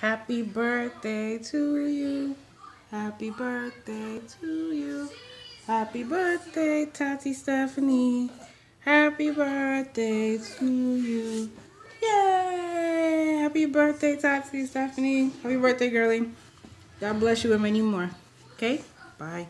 Happy birthday to you. Happy birthday to you. Happy birthday, Tati Stephanie. Happy birthday to you. Yay! Happy birthday, Tati Stephanie. Happy birthday, girlie. God bless you and many more. Okay? Bye.